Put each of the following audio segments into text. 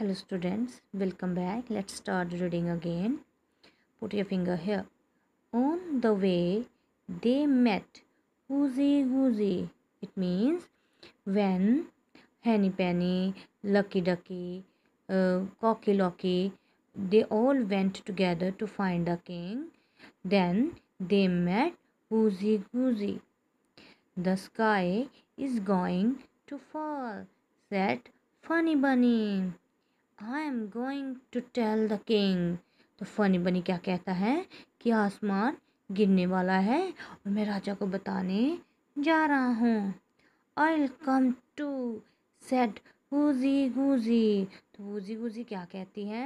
hello students welcome back let's start reading again put your finger here on the way they met woozy woozy it means when henny penny lucky ducky uh, cocky locky they all went together to find the king then they met woozy woozy the sky is going to fall said funny bunny I am going to tell the king तो funny bunny क्या कहता है कि आसमान गिरने वाला है और मैं राजा को बताने जा रहा हूँ I will come too said goosey goosey तो गुजी गुजी क्या कहती है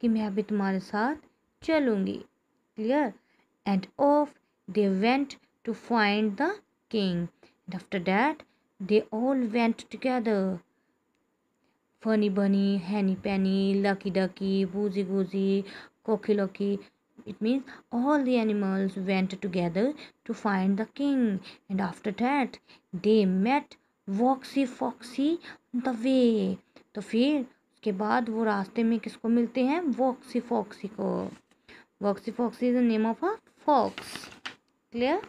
कि मैं अभी तुम्हारे साथ चलूँगी clear and off they went to find the king and after that they all went together funny bunny henny penny lucky ducky goosey goozy cocky locky it means all the animals went together to find the king and after that they met woxy foxy the way तो फिर उसके बाद वो रास्ते में किसको मिलते हैं वॉक्सी फॉक्सी को woxy foxy is the name of a fox clear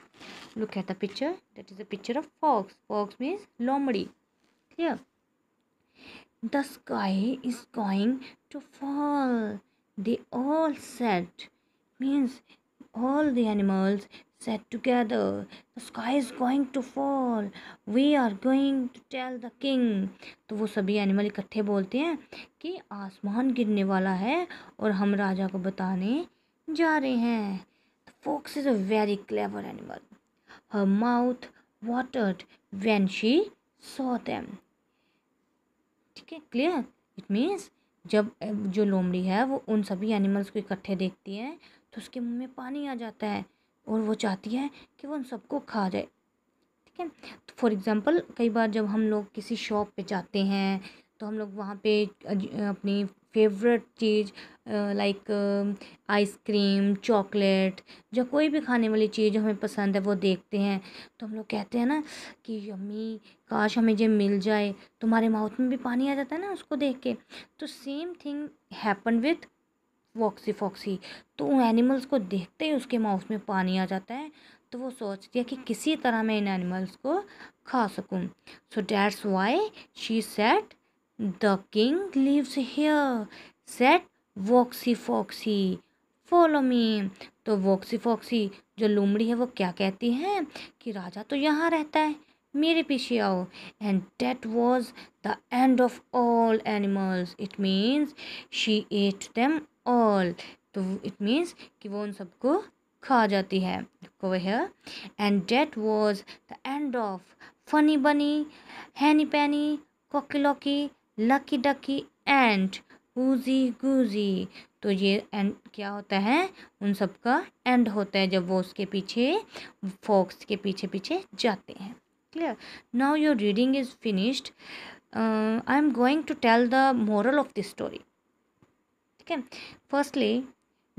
look at the picture that is the picture of fox fox means लोमड़ी clear the sky is going to fall they all said means all the animals said together the sky is going to fall we are going to tell the king तो वो सभी animal इकट्ठे बोलते हैं कि आसमान गिरने वाला है और हम राजा को बताने जा रहे हैं the fox is a very clever animal her mouth watered when she saw ठीक है क्लियर इट मीन्स जब जो लोमड़ी है वो उन सभी एनिमल्स को इकट्ठे देखती है तो उसके मुंह में पानी आ जाता है और वो चाहती है कि वो उन सबको खा जाए ठीक है तो फॉर एग्ज़ाम्पल कई बार जब हम लोग किसी शॉप पे जाते हैं तो हम लोग वहाँ पे अपनी फेवरेट चीज़ लाइक आइसक्रीम चॉकलेट जो कोई भी खाने वाली चीज़ हमें पसंद है वो देखते हैं तो हम लोग कहते हैं ना कि यम्मी काश हमें ये मिल जाए तुम्हारे माउथ में भी पानी आ जाता है ना उसको देख के तो same thing happen with woxy foxy तो उन एनिमल्स को देखते ही उसके माउथ में पानी आ जाता है तो वो सोचती है कि किसी तरह मैं इन एनिमल्स को खा सकूं so that's why she said the king lives here said woxy foxy follow me तो वॉक्सी फॉक्सी जो लुमड़ी है वो क्या कहती है कि राजा तो यहाँ रहता है मेरे पीछे आओ and that was the end of all animals it means she ate them all तो इट मीन्स कि वो उन सबको खा जाती है and that was the end of funny bunny henny penny cocky locky lucky ducky and goosey goosey तो ये एंड क्या होता है उन सब का एंड होता है जब वो उसके पीछे फॉक्स के पीछे पीछे जाते हैं clear now your reading is finished I am going to tell the moral of the story ठीक है फर्स्टली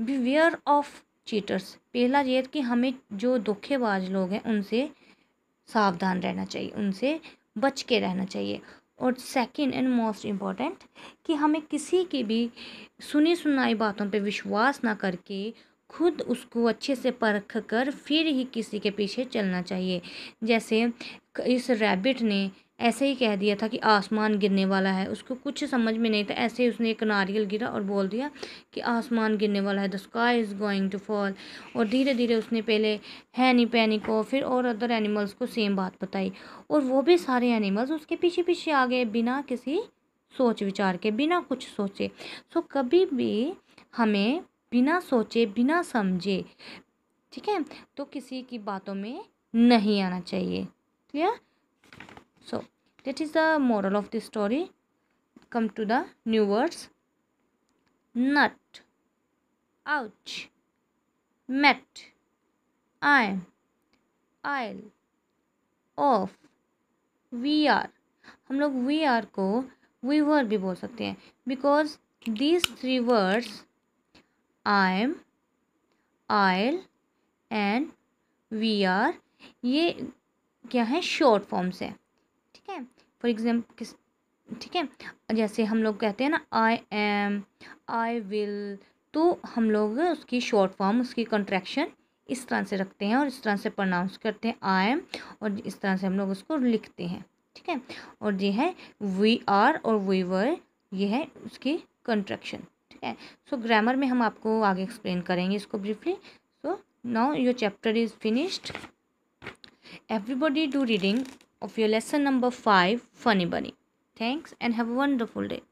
बिवेयर ऑफ चीटर्स पहला ये कि हमें जो धोखेबाज लोग हैं उनसे सावधान रहना चाहिए उनसे बच के रहना चाहिए और सेकंड एंड मोस्ट इम्पॉर्टेंट कि हमें किसी की भी सुनी सुनाई बातों पे विश्वास ना करके खुद उसको अच्छे से परख कर फिर ही किसी के पीछे चलना चाहिए जैसे इस रैबिट ने ऐसे ही कह दिया था कि आसमान गिरने वाला है उसको कुछ समझ में नहीं था ऐसे ही उसने एक नारियल गिरा और बोल दिया कि आसमान गिरने वाला है the sky is going to fall और धीरे धीरे उसने पहले हैनी पैनी को फिर और अदर एनिमल्स को सेम बात बताई और वो भी सारे एनिमल्स उसके पीछे पीछे आ गए बिना किसी सोच विचार के बिना कुछ सोचे सो कभी भी हमें बिना सोचे बिना समझे ठीक है तो किसी की बातों में नहीं आना चाहिए clear so so, that is the moral of the story come to the new words nut ouch met i am i'll of we are हम लोग we are को we were भी बोल सकते हैं because these three words I am I'll and we are ये क्या है short forms हैं ठीक है फॉर एग्जाम्पल किस ठीक है जैसे हम लोग कहते हैं ना आई एम आई विल तो हम लोग उसकी शॉर्ट फॉर्म उसकी कंट्रैक्शन इस तरह से रखते हैं और इस तरह से प्रोनाउंस करते हैं आई एम और इस तरह से हम लोग उसको लिखते हैं ठीक है और ये है वी आर और वी वर ये है उसकी कंट्रैक्शन ठीक है सो ग्रामर में हम आपको आगे एक्सप्लेन करेंगे इसको briefly so now your chapter is finished everybody do reading of your lesson number 5 Funny Bunny. Thanks and have a wonderful day.